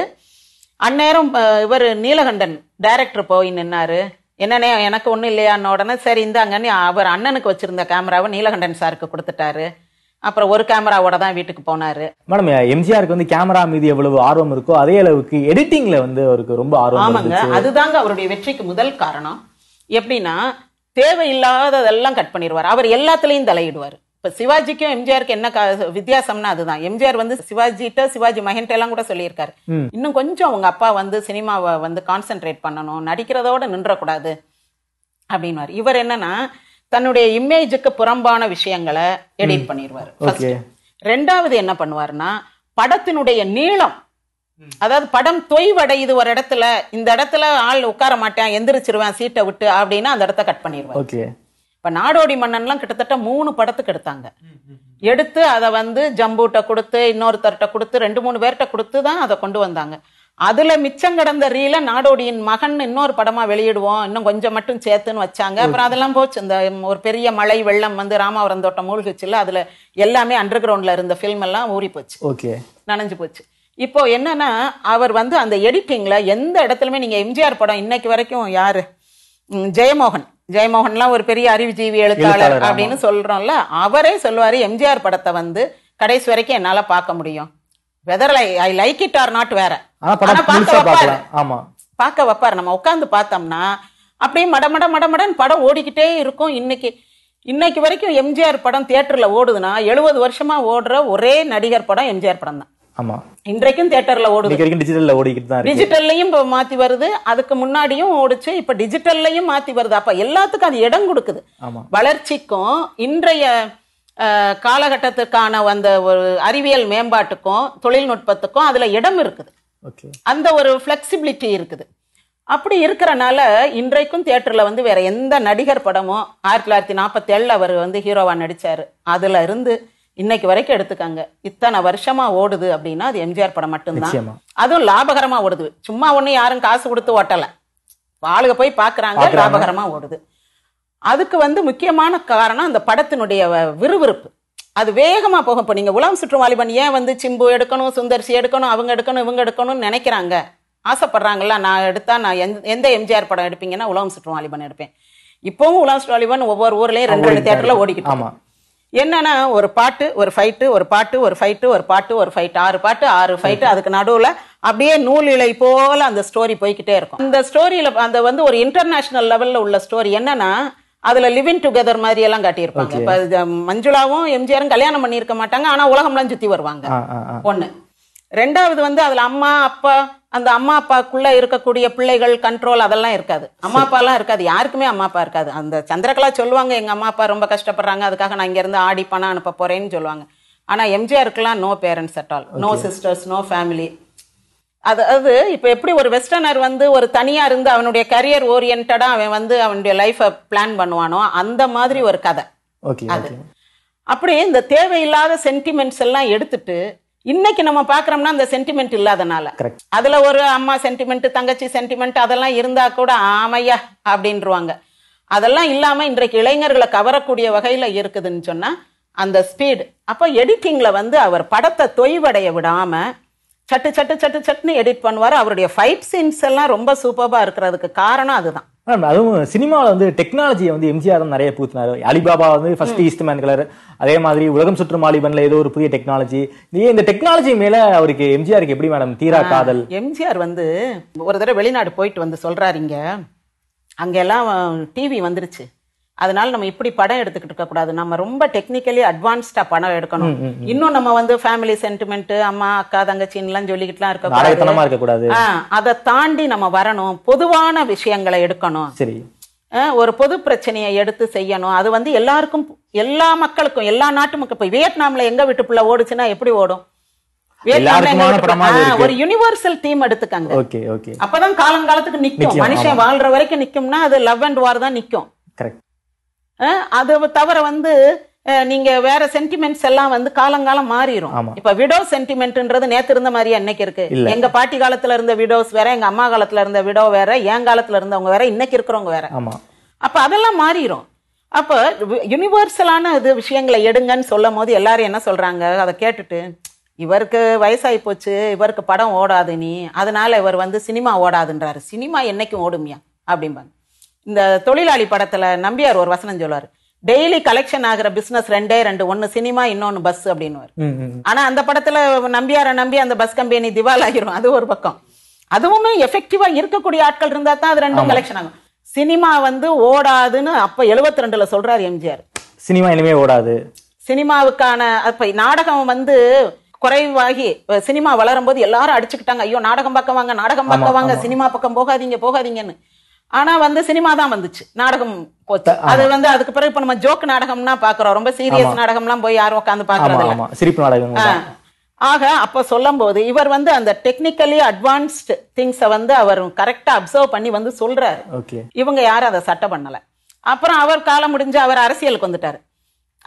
அந்நேரம் இவர் நீலகண்டன் டைரக்டர் போய் நின்னாரு என்னன்னே எனக்கு ஒன்றும் இல்லையான்னு உடனே சரி இந்தாங்கன்னு அவர் அண்ணனுக்கு வச்சுருந்த கேமராவை நீலகண்டன் சாருக்கு கொடுத்துட்டாரு அப்புறம் ஒரு கேமராவோட தான் வீட்டுக்கு போனாரு மேடம் எம்ஜிஆருக்கு வந்து கேமரா மீது எவ்வளவு ஆர்வம் இருக்கோ அதே அளவுக்கு எடிட்டிங்ல வந்து அவருக்கு ரொம்ப ஆர்வம் ஆமாங்க அதுதாங்க அவருடைய வெற்றிக்கு முதல் காரணம் எப்படின்னா தேவையில்லாததெல்லாம் கட் பண்ணிடுவார் அவர் எல்லாத்துலேயும் தலையிடுவார் இப்போ சிவாஜிக்கும் எம்ஜிஆருக்கு என்ன வித்தியாசம்னா அதுதான் எம்ஜிஆர் வந்து சிவாஜிகிட்ட சிவாஜி மகன்ட்ட எல்லாம் கூட சொல்லியிருக்காரு இன்னும் கொஞ்சம் அவங்க அப்பா வந்து சினிமாவை வந்து கான்சென்ட்ரேட் பண்ணணும் நடிக்கிறதோட நின்றக்கூடாது அப்படின்னு இவர் என்னன்னா தன்னுடைய இமேஜுக்கு புறம்பான விஷயங்களை எடிட் பண்ணிடுவார் ரெண்டாவது என்ன பண்ணுவார்னா படத்தினுடைய நீளம் அதாவது படம் தொய்வடையுது ஒரு இடத்துல இந்த இடத்துல ஆள் உட்கார மாட்டேன் எந்திரிச்சிருவேன் சீட்டை விட்டு அப்படின்னா அந்த இடத்த கட் பண்ணிடுவாங்க இப்ப நாடோடி மன்னன்லாம் கிட்டத்தட்ட மூணு படத்துக்கு எடுத்தாங்க எடுத்து அதை வந்து ஜம்பூட்ட கொடுத்து இன்னொருத்தர்கிட்ட கொடுத்து ரெண்டு மூணு பேர்கிட்ட கொடுத்து தான் அதை கொண்டு வந்தாங்க அதுல மிச்சம் கடந்த ரீல நாடோடியின் மகன் இன்னொரு படமா வெளியிடுவோம் இன்னும் கொஞ்சம் மட்டும் சேர்த்துன்னு வச்சாங்க அப்புறம் அதெல்லாம் போச்சு இந்த ஒரு பெரிய மழை வெள்ளம் வந்து ராமாவரம் தோட்டம் மூழ்கிச்சுல அதுல எல்லாமே அண்டர் கிரவுண்ட்ல இருந்த ஃபில்ம் எல்லாம் ஊறி போச்சு ஓகே நனைஞ்சு போச்சு இப்போ என்னன்னா அவர் வந்து அந்த எடிட்டிங்ல எந்த இடத்துலயுமே நீங்க எம்ஜிஆர் படம் இன்னைக்கு வரைக்கும் யாரு ஜெயமோகன் ஜெயமோகன்லாம் ஒரு பெரிய அறிவுஜீவி எழுத்தாளர் அப்படின்னு சொல்றோம்ல அவரே சொல்லுவாரு எம்ஜிஆர் படத்தை வந்து கடைசி வரைக்கும் என்னால பார்க்க முடியும் whether I like it or not வேற ஆனா பார்க்க வைப்பாரு ஆமா பார்க்க வைப்பாரு நம்ம உட்காந்து பார்த்தோம்னா அப்படியே மட மட மட மடன்னு படம் ஓடிக்கிட்டே இருக்கும் இன்னைக்கு இன்னைக்கு வரைக்கும் எம்ஜிஆர் படம் தியேட்டர்ல ஓடுதுன்னா எழுபது வருஷமா ஓடுற ஒரே நடிகர் படம் எம்ஜிஆர் படம் தான் ஆமா இன்றைக்கும் தியேட்டர்ல ஓடுது டிஜிட்டல்ல ஓடிக்கிட்டு தான் டிஜிட்டல்லையும் மாத்தி வருது அதுக்கு முன்னாடியும் ஓடுச்சு இப்ப டிஜிட்டல்லையும் மாத்தி வருது அப்ப எல்லாத்துக்கும் அது இடம் கொடுக்குது வளர்ச்சிக்கும் இன்றைய காலகட்டத்திற்கான அந்த ஒரு அறிவியல் மேம்பாட்டுக்கும் தொழில்நுட்பத்துக்கும் அதில் இடம் இருக்குது அந்த ஒரு ஃப்ளெக்சிபிலிட்டி இருக்குது அப்படி இருக்கிறனால இன்றைக்கும் தியேட்டரில் வந்து வேற எந்த நடிகர் படமும் ஆயிரத்தி தொள்ளாயிரத்தி நாற்பத்தேழில் அவர் வந்து ஹீரோவாக நடித்தார் அதில் இருந்து இன்னைக்கு வரைக்கும் எடுத்துக்காங்க இத்தனை வருஷமா ஓடுது அப்படின்னா அது எம்ஜிஆர் படம் மட்டும்தான் அதுவும் லாபகரமா ஓடுது சும்மா ஒன்று யாரும் காசு கொடுத்து ஓட்டலை வாழ்க போய் பார்க்குறாங்க லாபகரமா ஓடுது அதுக்கு வந்து முக்கியமான காரணம் அந்த படத்தினுடைய விறுவிறுப்பு அது வேகமாக போகும் இப்போ நீங்கள் உலகம் சுற்று வாலிபன் ஏன் வந்து சிம்பு எடுக்கணும் சுந்தர்சி எடுக்கணும் அவங்க எடுக்கணும் இவங்க எடுக்கணும்னு நினைக்கிறாங்க ஆசைப்படுறாங்கல்ல நான் எடுத்தால் நான் எந்த எம்ஜிஆர் படம் எடுப்பீங்கன்னா உலகம் சுற்று வாலிபன் எடுப்பேன் இப்போவும் உலகம் சுற்று வாலிபன் ஒவ்வொரு ஊர்லேயும் ரெண்டு ரெண்டு தேட்டரில் ஓடிக்கிட்டு என்னன்னா ஒரு பாட்டு ஒரு ஃபைட்டு ஒரு பாட்டு ஒரு ஃபைட்டு ஒரு பாட்டு ஒரு ஃபைட் ஆறு பாட்டு ஆறு ஃபைட்டு அதுக்கு நடுவில் அப்படியே நூல் இலை போல அந்த ஸ்டோரி போய்கிட்டே இருக்கும் அந்த ஸ்டோரியில் அந்த வந்து ஒரு இன்டர்நேஷ்னல் லெவலில் உள்ள ஸ்டோரி என்னன்னா அதுல லிவிங் டுகெதர் மாதிரி எல்லாம் காட்டியிருப்பாங்க இப்ப மஞ்சுளாவும் எம்ஜிஆரும் கல்யாணம் பண்ணியிருக்க மாட்டாங்க ஆனா உலகம்லாம் சுத்தி வருவாங்க ஒண்ணு ரெண்டாவது வந்து அதுல அம்மா அப்பா அந்த அம்மா அப்பாக்குள்ள இருக்கக்கூடிய பிள்ளைகள் கண்ட்ரோல் அதெல்லாம் இருக்காது அம்மா அப்பாலாம் இருக்காது யாருக்குமே அம்மா அப்பா இருக்காது அந்த சந்திரகலா சொல்லுவாங்க எங்க அம்மா அப்பா ரொம்ப கஷ்டப்படுறாங்க அதுக்காக நான் இங்க இருந்து ஆடி பணம் அனுப்ப போறேன்னு சொல்லுவாங்க ஆனா எம்ஜிஆருக்குலாம் no parents at all no sisters no family அதாவது இப்போ எப்படி ஒரு வெஸ்டர்னர் வந்து ஒரு தனியாக இருந்து அவனுடைய கரியர் ஓரியன்டாக அவன் வந்து அவனுடைய லைஃப்பை பிளான் பண்ணுவானோ அந்த மாதிரி ஒரு கதை அது அப்படி இந்த தேவையில்லாத சென்டிமெண்ட்ஸ் எல்லாம் எடுத்துட்டு இன்னைக்கு நம்ம பார்க்குறோம்னா அந்த சென்டிமெண்ட் இல்லாதனால அதில் ஒரு அம்மா சென்டிமெண்ட் தங்கச்சி சென்டிமெண்ட் அதெல்லாம் இருந்தால் கூட ஆமையா அப்படின்றவாங்க அதெல்லாம் இல்லாமல் இன்றைக்கு இளைஞர்களை கவரக்கூடிய வகையில் இருக்குதுன்னு சொன்னால் அந்த ஸ்பீடு அப்போ எடிட்டிங்கில் வந்து அவர் படத்தை தொய்வடைய விடாமல் சட்டு சட்டு சட்டு சட்டுன்னு எடிட் பண்ணுவார் அவருடைய ஃபைட் சீன்ஸ் எல்லாம் ரொம்ப சூப்பராக இருக்கிறதுக்கு காரணம் அதுதான் மேடம் அதுவும் சினிமாவில் வந்து டெக்னாலஜியை வந்து எம்ஜிஆர் தான் நிறைய பூத்தினார் அலிபாபா வந்து ஃபர்ஸ்ட் ஈஸ்ட் மேன் கலர் அதே மாதிரி உலகம் சுற்று மாலிபன்ல ஏதோ ஒரு புதிய டெக்னாலஜி நீ இந்த டெக்னாலஜி மேல அவருக்கு எம்ஜிஆருக்கு எப்படி மேடம் தீரா காதல் எம்ஜிஆர் வந்து ஒரு தடவை வெளிநாடு போயிட்டு வந்து சொல்றாருங்க அங்கெல்லாம் டிவி வந்துருச்சு அதனால நம்ம இப்படி படம் எடுத்துக்கிட்டு இருக்க கூடாது நம்ம ரொம்ப டெக்னிக்கலி அட்வான்ஸ்டா படம் எடுக்கணும் இன்னும் நம்ம வந்து ஃபேமிலி சென்டிமெண்ட் அம்மா அக்கா சொல்லிக்கிட்டு இருக்க கூடாது அதை தாண்டி நம்ம வரணும் பொதுவான விஷயங்களை எடுக்கணும் சரி ஒரு பொது பிரச்சனையை எடுத்து செய்யணும் அது வந்து எல்லாருக்கும் எல்லா மக்களுக்கும் எல்லா நாட்டு மக்கள் இப்ப வியட்நாம்ல எங்க வீட்டு பிள்ளை ஓடுச்சுன்னா எப்படி ஓடும் ஒரு யூனிவர்சல் தீம் எடுத்துக்காங்க அப்பதான் காலங்காலத்துக்கு நிக்கும் மனுஷன் வாழ்ற வரைக்கும் நிக்கும்னா அது லவ் அண்ட் வார் தான் நிக்கும் அது தவிர வந்து நீங்க வேற சென்டிமெண்ட்ஸ் எல்லாம் வந்து காலங்காலம் மாறிடும் இப்ப விடோ சென்டிமெண்ட்ன்றது நேத்து இருந்த மாதிரியா இன்னைக்கு இருக்கு எங்க பாட்டி காலத்துல இருந்த விடோஸ் வேற எங்க அம்மா காலத்துல இருந்த விடோ வேற என் காலத்துல இருந்தவங்க வேற இன்னைக்கு இருக்கிறவங்க வேற அப்ப அதெல்லாம் மாறிடும் அப்ப யூனிவர்சலான இது விஷயங்களை எடுங்கன்னு சொல்லும் போது எல்லாரும் என்ன சொல்றாங்க அதை கேட்டுட்டு இவருக்கு வயசாகி போச்சு இவருக்கு படம் ஓடாது நீ அதனால இவர் வந்து சினிமா ஓடாதுன்றாரு சினிமா என்னைக்கும் ஓடுமியா அப்படிம்பாங்க இந்த தொழிலாளி படத்துல நம்பியார் ஒரு வசனம் சொல்லுவாரு டெய்லி கலெக்ஷன் ஆகிற பிசினஸ் ரெண்டே ரெண்டு ஒன்னு சினிமா இன்னொன்னு பஸ் அப்படின்னு ஆனா அந்த படத்துல நம்பியார நம்பி அந்த பஸ் கம்பெனி திவால் ஆகிரும் அது ஒரு பக்கம் அதுவுமே எஃபெக்டிவா இருக்கக்கூடிய ஆட்கள் இருந்தா தான் அது ரெண்டும் கலெக்ஷன் ஆகும் சினிமா வந்து ஓடாதுன்னு அப்ப எழுபத்தி ரெண்டுல சொல்றாரு எம்ஜிஆர் சினிமா இனிமே ஓடாது சினிமாவுக்கான அப்ப நாடகம் வந்து குறைவாகி சினிமா வளரும் போது எல்லாரும் அடிச்சுக்கிட்டாங்க ஐயோ நாடகம் பார்க்க வாங்க நாடகம் பார்க்க வாங்க சினிமா பக்கம் போகாதீங்க போகாதீங்கன்னு ஆனா வந்து சினிமா தான் வந்துச்சு நாடகம் போச்சு அது வந்து அதுக்கு பிறகு இப்ப நம்ம ஜோக் நாடகம்னா பாக்குறோம் ரொம்ப சீரியஸ் நாடகம்லாம் போய் யாரும் உட்காந்து பாக்குறது சிரிப்பு நாடகம் ஆக அப்ப சொல்லும் போது இவர் வந்து அந்த டெக்னிக்கலி அட்வான்ஸ்டு திங்ஸ வந்து அவர் கரெக்டா அப்சர்வ் பண்ணி வந்து சொல்றாரு இவங்க யாரும் அதை சட்டை பண்ணல அப்புறம் அவர் காலம் முடிஞ்சு அவர் அரசியலுக்கு வந்துட்டாரு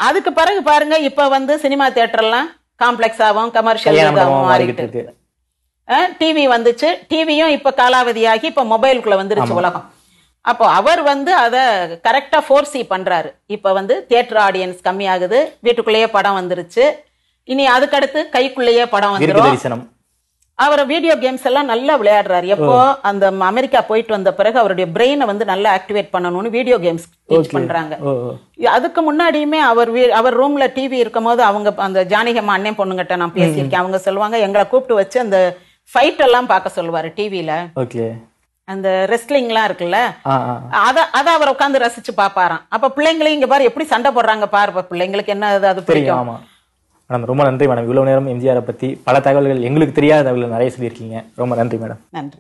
அதுக்கு பிறகு பாருங்க இப்ப வந்து சினிமா தியேட்டர்லாம் ஆகும் கமர்ஷியல் ஆகும் மாறிக்கிட்டு இருக்கு டிவி வந்துச்சு டிவியும் இப்போ காலாவதியாகி இப்போ மொபைலுக்குள்ளே வந்துருச்சு உலகம் அப்போ அவர் வந்து அதை கரெக்டாக ஃபோர்ஸி பண்ணுறாரு இப்போ வந்து தியேட்டர் ஆடியன்ஸ் கம்மியாகுது வீட்டுக்குள்ளேயே படம் வந்துருச்சு இனி அதுக்கடுத்து கைக்குள்ளேயே படம் வந்துடும் அவர் வீடியோ கேம்ஸ் எல்லாம் நல்லா விளையாடுறாரு எப்போ அந்த அமெரிக்கா போயிட்டு வந்த பிறகு அவருடைய பிரெயினை வந்து நல்லா ஆக்டிவேட் பண்ணணும்னு வீடியோ கேம்ஸ் பண்றாங்க அதுக்கு முன்னாடியுமே அவர் அவர் ரூம்ல டிவி இருக்கும் போது அவங்க அந்த ஜானகம்மா அண்ணன் பொண்ணுங்கிட்ட நான் பேசியிருக்கேன் அவங்க சொல்லுவாங்க எங்களை கூப்பிட்டு வச்சு அந்த ஃபைட் எல்லாம் பார்க்க சொல்லுவாரு டிவியில ஓகே அந்த எல்லாம் இருக்குல்ல அத அத அவர் உட்காந்து ரசிச்சு பாப்பாராம் அப்ப பிள்ளைங்களையும் இங்க பாரு எப்படி சண்டை போடுறாங்க பாரு பிள்ளைங்களுக்கு என்ன அது தெரியும் ஆமா மேடம் ரொம்ப நன்றி மேடம் இவ்வளவு நேரம் எம்ஜிஆரை பத்தி பல தகவல்கள் எங்களுக்கு தெரியாத தகவல்கள் நிறைய சொல்லியிருக்கீங்க ரொம்ப நன்றி மேடம் நன்றி